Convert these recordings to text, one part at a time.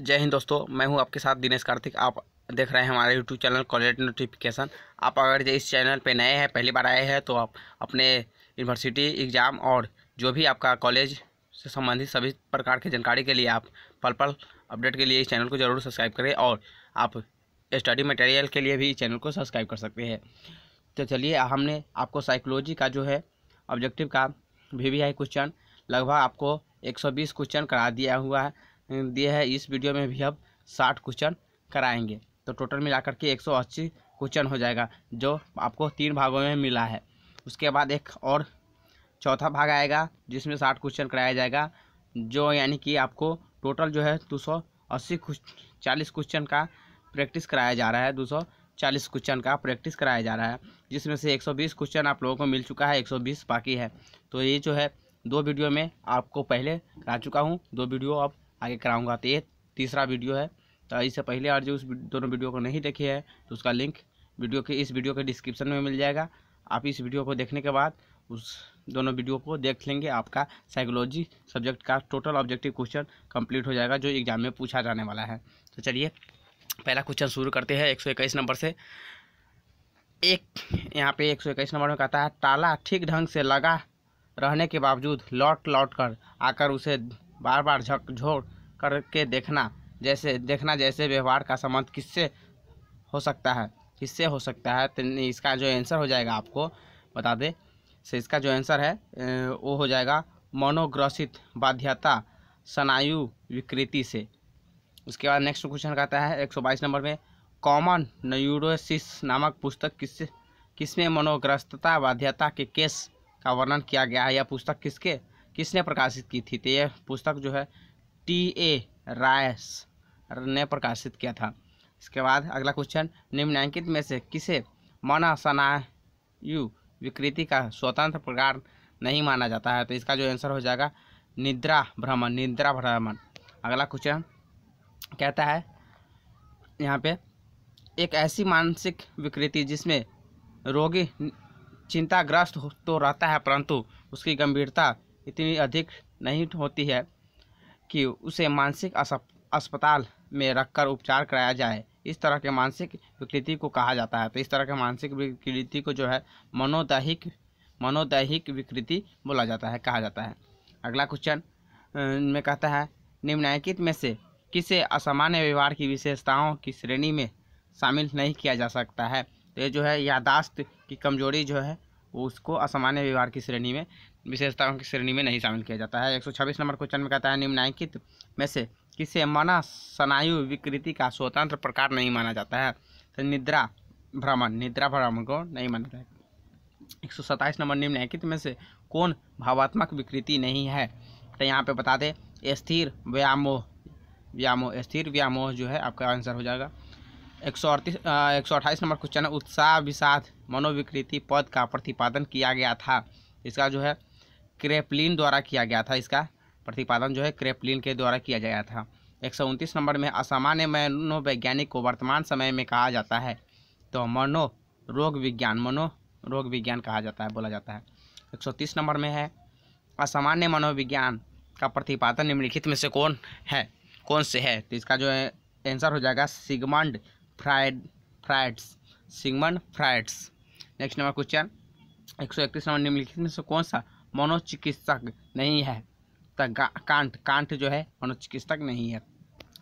जय हिंद दोस्तों मैं हूं आपके साथ दिनेश कार्तिक आप देख रहे हैं हमारे यूट्यूब चैनल कॉलेज नोटिफिकेशन आप अगर इस चैनल पे नए हैं पहली बार आए हैं तो आप अपने यूनिवर्सिटी एग्ज़ाम और जो भी आपका कॉलेज से संबंधित सभी प्रकार की जानकारी के लिए आप पल पल अपडेट के लिए इस चैनल को ज़रूर सब्सक्राइब करें और आप स्टडी मटेरियल के लिए भी इस चैनल को सब्सक्राइब कर सकते हैं तो चलिए हमने आपको साइकोलॉजी का जो है ऑब्जेक्टिव का वी वी क्वेश्चन लगभग आपको 120 क्वेश्चन करा दिया हुआ है दिए है इस वीडियो में भी अब साठ क्वेश्चन कराएंगे तो टोटल मिलाकर के एक सौ अस्सी क्वेश्चन हो जाएगा जो आपको तीन भागों में मिला है उसके बाद एक और चौथा भाग आएगा जिसमें साठ क्वेश्चन कराया जाएगा जो यानी कि आपको टोटल जो है दो सौ अस्सी चालीस क्वेश्चन का प्रैक्टिस कराया जा रहा है दो सौ चालीस क्वेश्चन का प्रैक्टिस कराया जा रहा है जिसमें से एक सौ बीस क्वेश्चन आप लोगों को मिल चुका है एक सौ बीस बाकी है तो ये जो है दो वीडियो में आपको पहले करा चुका हूँ दो वीडियो आप आगे कराऊँगा तो ये तीसरा वीडियो है तो इससे पहले और जो उस दोनों वीडियो को नहीं देखे है तो उसका लिंक वीडियो के इस वीडियो के डिस्क्रिप्शन में मिल जाएगा आप इस वीडियो को देखने के बाद उस दोनों वीडियो को देख लेंगे आपका साइकोलॉजी सब्जेक्ट का टोटल ऑब्जेक्टिव क्वेश्चन कंप्लीट हो जाएगा जो एग्जाम में पूछा जाने वाला है तो चलिए पहला क्वेश्चन शुरू करते हैं एक नंबर से एक यहाँ पे इक्कीस नंबर में कहता है ताला ठीक ढंग से लगा रहने के बावजूद लौट लौट कर आकर उसे बार बार झकझोर करके देखना जैसे देखना जैसे व्यवहार का संबंध किससे हो सकता है किससे हो सकता है तो इसका जो आंसर हो जाएगा आपको बता दें से इसका जो आंसर है वो हो जाएगा मनोग्रसित बाध्यता स्नायु विकृति से उसके बाद नेक्स्ट क्वेश्चन कहता है 122 नंबर में कॉमन न्यूरोसिस नामक पुस्तक किस किसमें मनोग्रस्तता बाध्यता के केस का वर्णन किया गया है यह पुस्तक किसके किसने प्रकाशित की थी तो यह पुस्तक जो है टी ए रायस ने प्रकाशित किया था इसके बाद अगला क्वेश्चन निम्नांकित में से किसे सनायु विकृति का स्वतंत्र प्रकार नहीं माना जाता है तो इसका जो आंसर हो जाएगा निद्रा भ्रमण निद्रा भ्रमण अगला क्वेश्चन कहता है यहाँ पे एक ऐसी मानसिक विकृति जिसमें रोगी चिंताग्रस्त तो रहता है परंतु उसकी गंभीरता इतनी अधिक नहीं होती है कि उसे मानसिक अस्पताल में रखकर उपचार कराया जाए इस तरह के मानसिक विकृति को कहा जाता है तो इस तरह के मानसिक विकृति को जो है मनोदैहिक मनोदैहिक विकृति बोला जाता है कहा जाता है अगला क्वेश्चन अं, में कहता है निम्नलिखित में से किसे असामान्य व्यवहार की विशेषताओं की श्रेणी में शामिल नहीं किया जा सकता है तो ये जो है यादाश्त की कमजोरी जो है उसको असामान्य व्यवहार की श्रेणी में विशेषताओं की श्रेणी में नहीं शामिल किया जाता है एक नंबर क्वेश्चन में कहता है निम्नलिखित में से किसे मना स्नायु विकृति का स्वतंत्र प्रकार नहीं माना जाता है तो निद्रा भ्रमण निद्रा भ्रमण को नहीं माना जाता है एक सौ सत्ताईस नंबर निम्नलिखित में से कौन भावात्मक विकृति नहीं है तो यहाँ पे बता दें स्थिर व्यामोह व्यामोह स्थिर व्यामोह जो है आपका आंसर हो जाएगा एक सौ अड़तीस एक सौ अट्ठाईस नंबर क्वेश्चन है उत्साह विषाद मनोविकृति पद का प्रतिपादन किया गया था इसका जो है क्रेपलिन द्वारा किया गया था इसका प्रतिपादन जो है क्रेपलिन के द्वारा किया गया था एक सौ उनतीस नंबर में असामान्य मनोवैज्ञानिक को वर्तमान समय में कहा जाता है तो मनो रोग विज्ञान मनो रोग विज्ञान कहा जाता है बोला जाता है एक सौ तीस नंबर में है असामान्य मनोविज्ञान का प्रतिपादन निम्नलिखित में से कौन है कौन से है तो इसका जो है आंसर हो जाएगा Sigmund Freud Freud's Sigmund Freud's next number question एक सौ इकतीस नंबर निम्नलिखित में से कौन सा मनोचिकित्सक नहीं है तो कांट कांट जो है मनोचिकित्सक नहीं है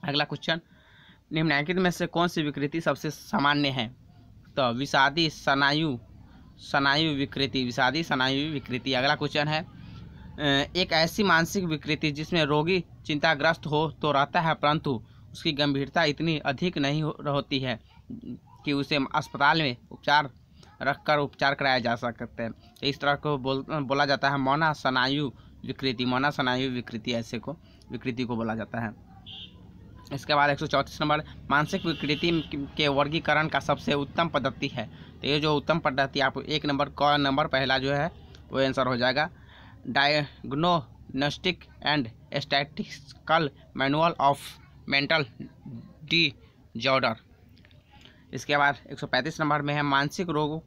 अगला क्वेश्चन निम्नलिखित में से कौन सी विकृति सबसे सामान्य है तो विषादी सनायु सनायु विकृति विषादी सनायु विकृति अगला क्वेश्चन है एक ऐसी मानसिक विकृति जिसमें रोगी चिंताग्रस्त हो तो रहता है परंतु उसकी गंभीरता इतनी अधिक नहीं होती है कि उसे अस्पताल में उपचार रखकर उपचार कराया जा सकता है तो इस तरह को बोल बोला जाता है मौना स्नायु विकृति मौना स्नायु विकृति ऐसे को विकृति को बोला जाता है इसके बाद एक नंबर मानसिक विकृति के वर्गीकरण का सबसे उत्तम पद्धति है तो ये जो उत्तम पद्धति आप एक नंबर क नंबर पहला जो है वो आंसर हो जाएगा diagnostic and statistical manual of mental disorder इसके बाद 135 नंबर में है मानसिक रोगों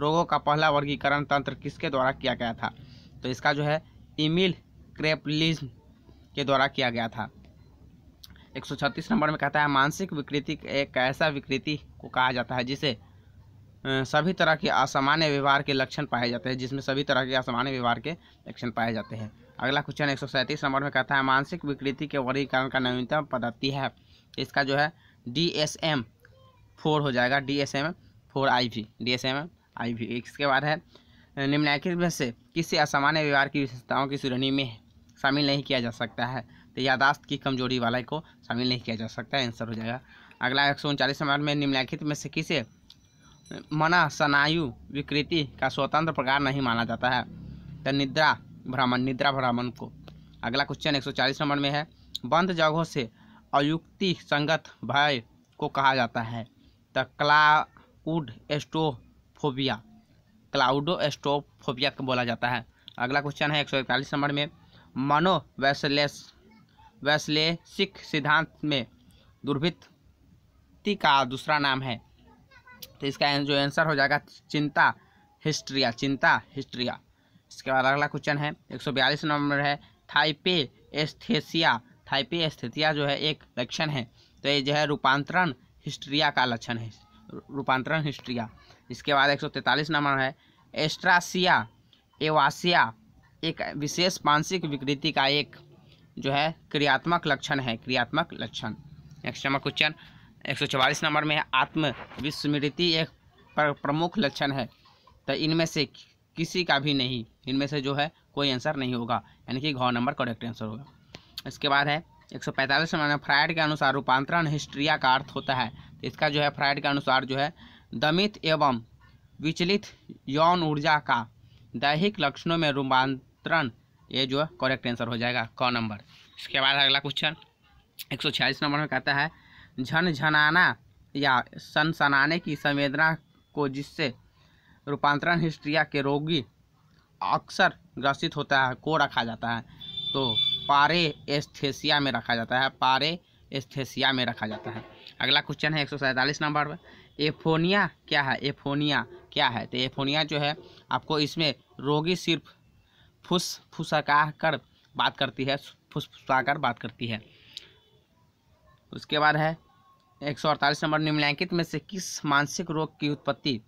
रोगों का पहला वर्गीकरण तंत्र किसके द्वारा किया गया था तो इसका जो है इमिल क्रेपलिज के द्वारा किया गया था 136 नंबर में कहता है मानसिक विकृति एक ऐसा विकृति को कहा जाता है जिसे सभी तरह के असामान्य व्यवहार के लक्षण पाए जाते हैं जिसमें सभी तरह के असामान्य व्यवहार के लक्षण पाए जाते हैं अगला क्वेश्चन एक नंबर में कहता है मानसिक विकृति के वर्गीकरण का नवीनतम पद्धति है इसका जो है डी एस एम फोर हो जाएगा D S M four I V D S M I V इसके बाद है निम्नलिखित में से किसी असामान्य व्यवहार की विशेषताओं की श्रेणी में शामिल नहीं किया जा सकता है तो यादाश्त की कमजोरी वाले को शामिल नहीं किया जा सकता है आंसर हो जाएगा अगला एक सौ उनचालीस नंबर में निम्नलिखित में से किसे मना स्नायु विकृति का स्वतंत्र प्रकार नहीं माना जाता है तो निद्रा भ्रमण निद्रा भ्रमण को अगला क्वेश्चन एक नंबर में है बंद जगहों से अयुक्ति संगत भय को कहा जाता है द क्लाउड एस्टोफोबिया क्लाउडो एस्टोफोबिया बोला जाता है अगला क्वेश्चन है एक सौ इकतालीस नंबर में मनोवैश्लेष वैश्लेषिक सिद्धांत में दुर्भित्ति का दूसरा नाम है तो इसका जो आंसर हो जाएगा चिंता हिस्ट्रिया चिंता हिस्ट्रिया इसके बाद अगला क्वेश्चन है एक नंबर है थाइपे एस्थेसिया थाइपे एस्थेसिया जो है एक लक्षण है तो ये जो है रूपांतरण हिस्ट्रिया का लक्षण है रूपांतरण हिस्ट्रिया इसके बाद एक नंबर है एस्ट्रासिया एवासिया एक विशेष मानसिक विकृति का एक जो है क्रियात्मक लक्षण है क्रियात्मक लक्षण नेक्स्ट नंबर क्वेश्चन एक नंबर में है आत्म विस्मृति एक प्रमुख लक्षण है तो इनमें से किसी का भी नहीं इनमें से जो है कोई आंसर नहीं होगा यानी कि घ नंबर करेक्ट आंसर होगा इसके बाद है एक सौ पैंतालीस नंबर फ्राइड के अनुसार रूपांतरण हिस्ट्रिया का अर्थ होता है तो इसका जो है फ्राइड के अनुसार जो है दमित एवं विचलित यौन ऊर्जा का दैहिक लक्षणों में रूपांतरण ये जो है करेक्ट आंसर हो जाएगा क नंबर इसके बाद अगला क्वेश्चन एक सौ छियालीस नंबर में कहता है झनझनाना जन या सनसनाने की संवेदना को जिससे रूपांतरण हिस्ट्रिया के रोगी अक्सर ग्रसित होता है को रखा जाता है तो पारे एस्थेसिया में रखा जाता है पारे एस्थेसिया में रखा जाता है अगला क्वेश्चन है एक नंबर पर एफोनिया क्या है एफोनिया क्या है तो एफोनिया जो है आपको इसमें रोगी सिर्फ फुस फुसका कर बात करती है फुस फुसाकर बात करती है उसके बाद है एक नंबर निम्नलिखित में से किस मानसिक रोग की उत्पत्ति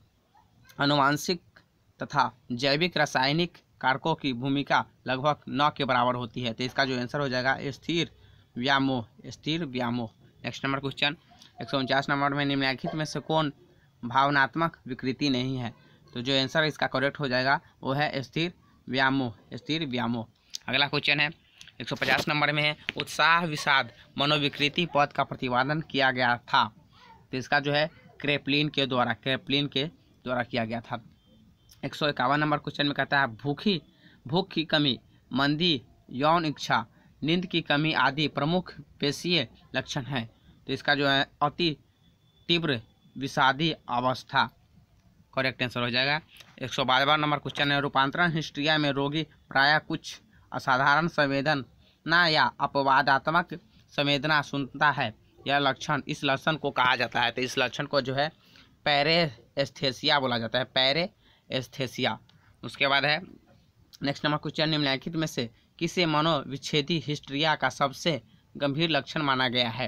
अनुवांशिक तथा जैविक रासायनिक कारकों की भूमिका लगभग नौ के बराबर होती है तो इसका जो आंसर हो जाएगा स्थिर व्यामोह स्थिर व्यामोह नेक्स्ट नंबर क्वेश्चन एक नंबर में निम्नलिखित में से कौन भावनात्मक विकृति नहीं है तो जो आंसर इसका करेक्ट हो जाएगा वो है स्थिर व्यामोह स्थिर व्यामोह अगला क्वेश्चन है 150 नंबर में है उत्साह विषाद मनोविकृति पद का प्रतिपादन किया गया था तो इसका जो है क्रेपलिन के द्वारा क्रेपलिन के द्वारा किया गया था एक सौ इक्यावन नंबर क्वेश्चन में कहता है भूखी भूख की कमी मंदी यौन इच्छा नींद की कमी आदि प्रमुख पेशीय लक्षण हैं तो इसका जो है अति तीव्र विषादी अवस्था करेक्ट आंसर हो जाएगा एक सौ बारहवा नंबर क्वेश्चन है रूपांतरण हिस्ट्रिया में रोगी प्रायः कुछ असाधारण संवेदना या अपवादात्मक संवेदना सुनता है यह लक्षण इस लक्षण को कहा जाता है तो इस लक्षण को जो है पैरे एस्थेसिया बोला जाता है पैरे एस्थेसिया उसके बाद है नेक्स्ट नंबर क्वेश्चन निम्नलिखित में से किसे मनोविच्छेदी हिस्ट्रिया का सबसे गंभीर लक्षण माना गया है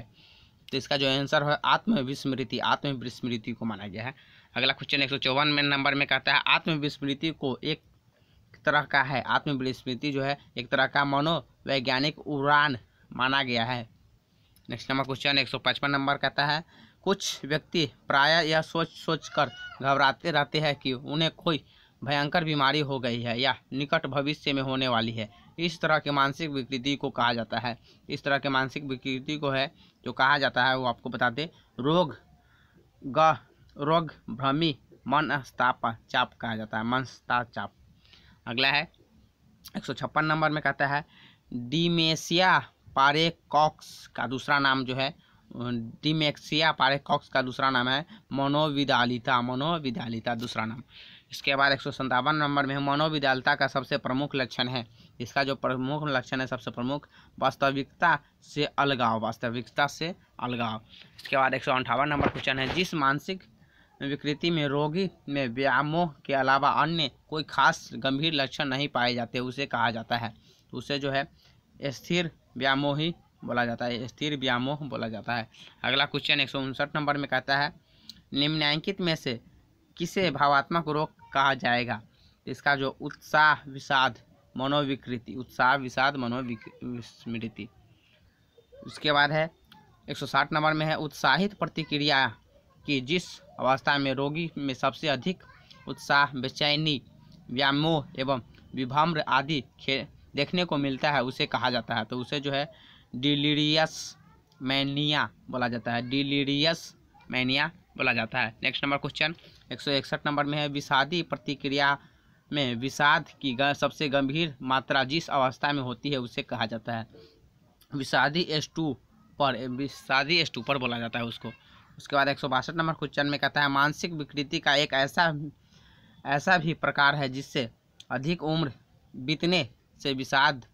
तो इसका जो आंसर है आत्मविस्मृति आत्मविस्मृति को माना गया है अगला क्वेश्चन एक सौ चौवन में नंबर में कहता है आत्मविस्मृति को एक तरह का है आत्मविस्मृति जो है एक तरह का मनोवैज्ञानिक उड़ान माना गया है नेक्स्ट नंबर क्वेश्चन एक सौ पचपन नंबर कहता है कुछ व्यक्ति प्रायः यह सोच सोच कर घबराते रहते हैं कि उन्हें कोई भयंकर बीमारी हो गई है या निकट भविष्य में होने वाली है इस तरह के मानसिक विकृति को कहा जाता है इस तरह के मानसिक विकृति को है जो कहा जाता है वो आपको बता दें रोग ग रोग भ्रमी मन स्ताप चाप कहा जाता है मन चाप अगला है एक सौ छप्पन नंबर में कहता है डिमेशिया पारेकॉक्स का दूसरा नाम जो है डिमेक्सिया पारे कॉक्स का दूसरा नाम है मनोविदालिता मनोविदालिता दूसरा नाम इसके बाद एक नंबर में मनोविदालता का सबसे प्रमुख लक्षण है इसका जो प्रमुख लक्षण है सबसे प्रमुख वास्तविकता से अलगाव वास्तविकता से अलगाव इसके बाद एक नंबर क्वेश्चन है जिस मानसिक विकृति में रोगी में व्यायामों के अलावा अन्य कोई खास गंभीर लक्षण नहीं पाए जाते उसे कहा जाता है उसे जो है स्थिर व्यामोह ही बोला जाता है स्थिर व्यामोह बोला जाता है अगला क्वेश्चन एक नंबर में कहता है निम्नांकित में से किसे भावात्मक रोग कहा जाएगा इसका जो उत्साह विषाद मनोविकृति उत्साह विषाद मनोविस्मृति उसके बाद है 160 नंबर में है उत्साहित प्रतिक्रिया की जिस अवस्था में रोगी में सबसे अधिक उत्साह बेचैनी व्यामोह एवं विभम्र आदि खे देखने को मिलता है उसे कहा जाता है तो उसे जो है डिलीरियस मैनिया बोला जाता है डिलीरियस मैनिया बोला जाता है नेक्स्ट नंबर क्वेश्चन एक नंबर में है विषादी प्रतिक्रिया में विषाद की सबसे गंभीर मात्रा जिस अवस्था में होती है उसे कहा जाता है विषादी एस टू पर विषादी एस टू पर बोला जाता है उसको उसके बाद एक नंबर क्वेश्चन में कहता है मानसिक विकृति का एक ऐसा ऐसा भी प्रकार है जिससे अधिक उम्र बीतने से विषाद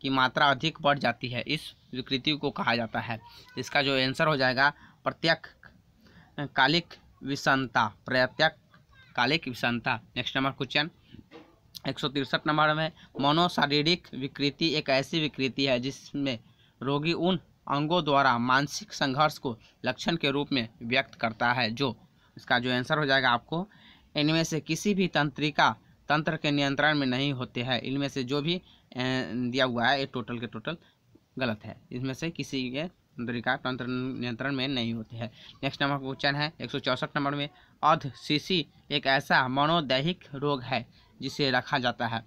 की मात्रा अधिक बढ़ जाती है इस विकृति को कहा जाता है इसका जो आंसर हो जाएगा प्रत्यक्ष कालिक विषमता प्रत्यक्ष कालिक विषमता नेक्स्ट नंबर क्वेश्चन एक सौ तिरसठ नंबर में मनोशारीरिक विकृति एक ऐसी विकृति है जिसमें रोगी उन अंगों द्वारा मानसिक संघर्ष को लक्षण के रूप में व्यक्त करता है जो इसका जो आंसर हो जाएगा आपको इनमें से किसी भी तंत्रिका तंत्र के नियंत्रण में नहीं होते हैं इनमें से जो भी दिया हुआ है ये टोटल के टोटल गलत है इसमें से किसी के तंत्रिका तंत्र नियंत्रण में नहीं होते हैं नेक्स्ट नंबर क्वेश्चन है एक नंबर में अध शीशी एक ऐसा मनोदैहिक रोग है जिसे रखा जाता है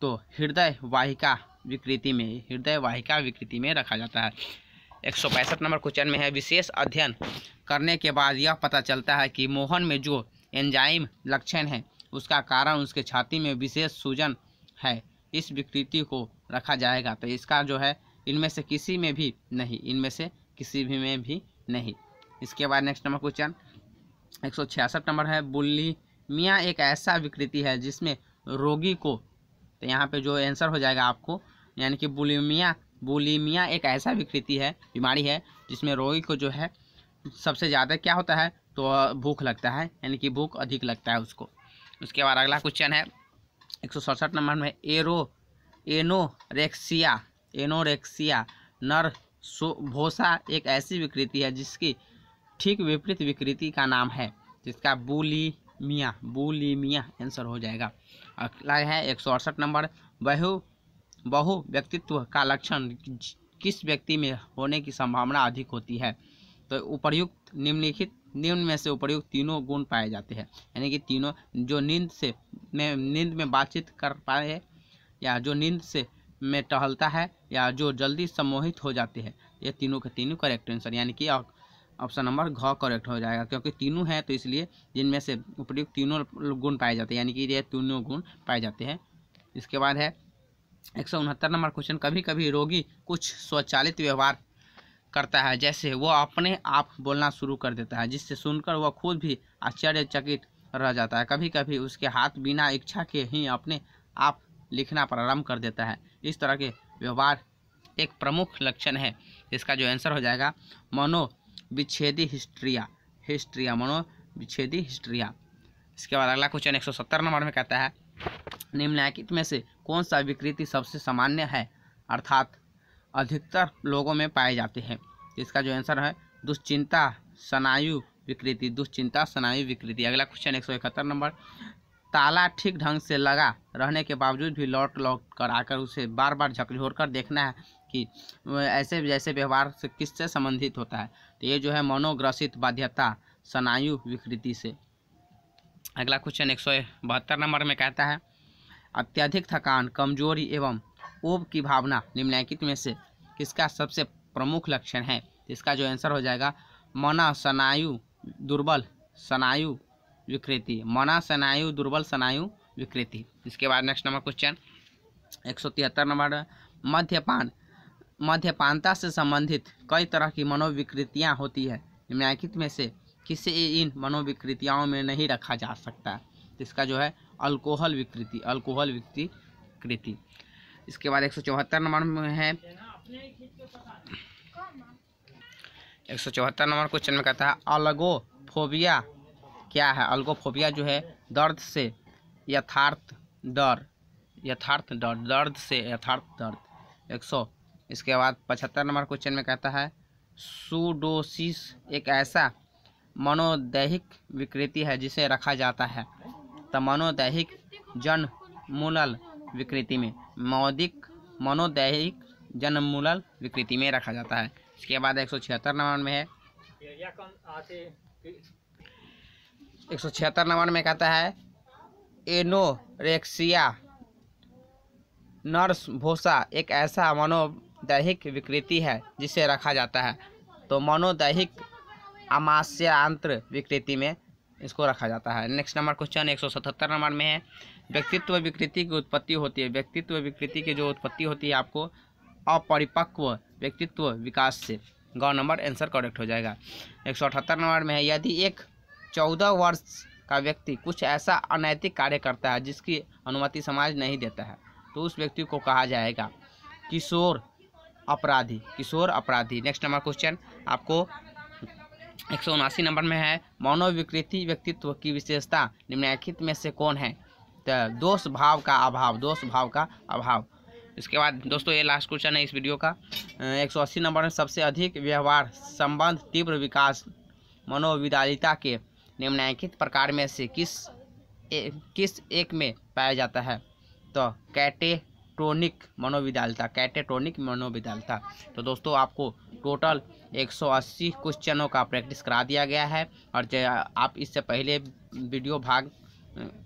तो हृदय वाहिका विकृति में हृदय वाहिका विकृति में रखा जाता है एक नंबर क्वेश्चन में है विशेष अध्ययन करने के बाद यह पता चलता है कि मोहन में जो एंजाइम लक्षण हैं उसका कारण उसके छाती में विशेष सूजन है इस विकृति को रखा जाएगा तो इसका जो है इनमें से किसी में भी नहीं इनमें से किसी भी में भी नहीं इसके बाद नेक्स्ट नंबर क्वेश्चन एक सौ छियासठ नंबर है बुल्ली मियाँ एक ऐसा विकृति है जिसमें रोगी को तो यहाँ पे जो आंसर हो जाएगा आपको यानी कि बुलिमिया बुलिमिया एक ऐसा विकृति है बीमारी है जिसमें रोगी को जो है सबसे ज़्यादा क्या होता है तो भूख लगता है यानी कि भूख अधिक लगता है उसको उसके बाद अगला क्वेश्चन है एक सौ सड़सठ नंबर में एरो एनोरेक्सिया एनोरेक्सिया नर भोसा एक ऐसी विकृति है जिसकी ठीक विपरीत विकृति का नाम है जिसका बुलीमिया बुलीमिया आंसर हो जाएगा अगला है एक सौ अड़सठ नंबर बहु बहु व्यक्तित्व का लक्षण किस व्यक्ति में होने की संभावना अधिक होती है तो उपर्युक्त निम्नलिखित निम्न में से उपर्युक्त तीनों गुण पाए जाते हैं यानी कि तीनों जो नींद से में नींद में बातचीत कर पाए या जो नींद से में टहलता है या जो जल्दी सम्मोहित हो जाते हैं ये तीनों के तीनों करेक्ट आंसर यानी कि ऑप्शन नंबर घ करेक्ट हो जाएगा क्योंकि तीनों हैं तो इसलिए जिनमें से उपयुक्त तीनों गुण पाए जाते हैं यानी कि ये तीनों गुण पाए जाते हैं इसके बाद है एक नंबर क्वेश्चन कभी कभी रोगी कुछ स्वचालित व्यवहार करता है जैसे वह अपने आप बोलना शुरू कर देता है जिससे सुनकर वह खुद भी आश्चर्यचकित रह जाता है कभी कभी उसके हाथ बिना इच्छा के ही अपने आप लिखना प्रारंभ कर देता है इस तरह के व्यवहार एक प्रमुख लक्षण है इसका जो आंसर हो जाएगा मनोविच्छेदी हिस्ट्रिया हिस्ट्रिया मनोविच्छेदी हिस्ट्रिया इसके बाद अगला क्वेश्चन 170 नंबर में कहता है निम्नलिखित में से कौन सा विकृति सबसे सामान्य है अर्थात अधिकतर लोगों में पाए जाते हैं इसका जो आंसर है दुश्चिंता स्नायु विकृति दुश्चिंता स्नायु विकृति अगला क्वेश्चन एक सौ इकहत्तर नंबर ताला ठीक ढंग से लगा रहने के बावजूद भी लौट लौट कर आकर उसे बार बार झकझोर कर देखना है कि ऐसे जैसे व्यवहार से किससे संबंधित होता है तो ये जो है मनोग्रसित बाध्यता स्नायु विकृति से अगला क्वेश्चन एक सौ बहत्तर नंबर में कहता है अत्यधिक थकान कमजोरी एवं ओब की भावना निम्नलिखित में से किसका सबसे प्रमुख लक्षण है इसका जो आंसर हो जाएगा मना स्नायु दुर्बल स्नायु विकृति मना स्नायु दुर्बल स्नायु विकृति इसके बाद नेक्स्ट नंबर क्वेश्चन एक सौ तिहत्तर नंबर मध्यपान मध्यपानता से संबंधित कई तरह की मनोविकृतियाँ होती है निम्नलिखित में से किसे इन मनोविकृतियाओं में नहीं रखा जा सकता इसका जो है अल्कोहल विकृति अल्कोहल विकृति कृति इसके बाद एक सौ चौहत्तर नंबर में है एक सौ चौहत्तर नंबर क्वेश्चन में कहता है अलगोफोबिया क्या है अलगोफोबिया जो है दर्द से यथार्थ डर यथार्थ डर दर्द से यथार्थ दर्द एक सौ इसके बाद पचहत्तर नंबर क्वेश्चन में कहता है सूडोसिस एक ऐसा मनोदैहिक विकृति है जिसे रखा जाता है तो मनोदैहिक जन मूलल विकृति में मौदिक मनोदैहिक जन्ममूलन विकृति में रखा जाता है इसके बाद एक सौ छिहत्तर नंबर में है एक सौ छिहत्तर नंबर में कहता है एनोरेक्सिया नर्स भोसा एक ऐसा मनोदैहिक विकृति है जिसे रखा जाता है तो मनोदैहिक अमाश्यंत्र विकृति में इसको रखा जाता है नेक्स्ट नंबर क्वेश्चन एक सौ सतहत्तर नंबर में है व्यक्तित्व विकृति की उत्पत्ति होती है व्यक्तित्व विकृति की जो उत्पत्ति होती है आपको अपरिपक्व व्यक्तित्व विकास से गौ नंबर आंसर करेक्ट हो जाएगा एक सौ अठहत्तर नंबर में है यदि एक चौदह वर्ष का व्यक्ति कुछ ऐसा अनैतिक कार्य करता है जिसकी अनुमति समाज नहीं देता है तो उस व्यक्ति को कहा जाएगा किशोर अपराधी किशोर अपराधी नेक्स्ट नंबर क्वेश्चन आपको एक सौ उनासी नंबर में है मानव विकृति व्यक्तित्व की विशेषता निम्नलिखित में से कौन है दोष भाव का अभाव दोष भाव का अभाव इसके बाद दोस्तों ये लास्ट क्वेश्चन है इस वीडियो का एक सौ अस्सी नंबर में सबसे अधिक व्यवहार संबंध तीव्र विकास मनोविदालिता के निम्नलिखित प्रकार में से किस ए, किस एक में पाया जाता है तो कैटेटोनिक मनोविदालता कैटेटोनिक मनोविदालता तो दोस्तों आपको टोटल 180 क्वेश्चनों का प्रैक्टिस करा दिया गया है और आप इससे पहले वीडियो भाग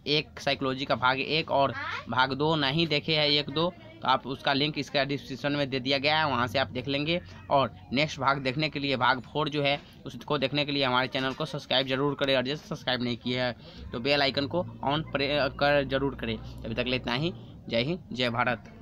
एक साइकोलॉजी का भाग एक और भाग दो नहीं देखे हैं एक दो तो आप उसका लिंक इसका डिस्क्रिप्शन में दे दिया गया है वहाँ से आप देख लेंगे और नेक्स्ट भाग देखने के लिए भाग फोर जो है उसको देखने के लिए हमारे चैनल को सब्सक्राइब जरूर करें और जैसे सब्सक्राइब नहीं किया है तो बेल आइकन को ऑन कर जरूर करें अभी तक ले इतना ही जय हिंद जय भारत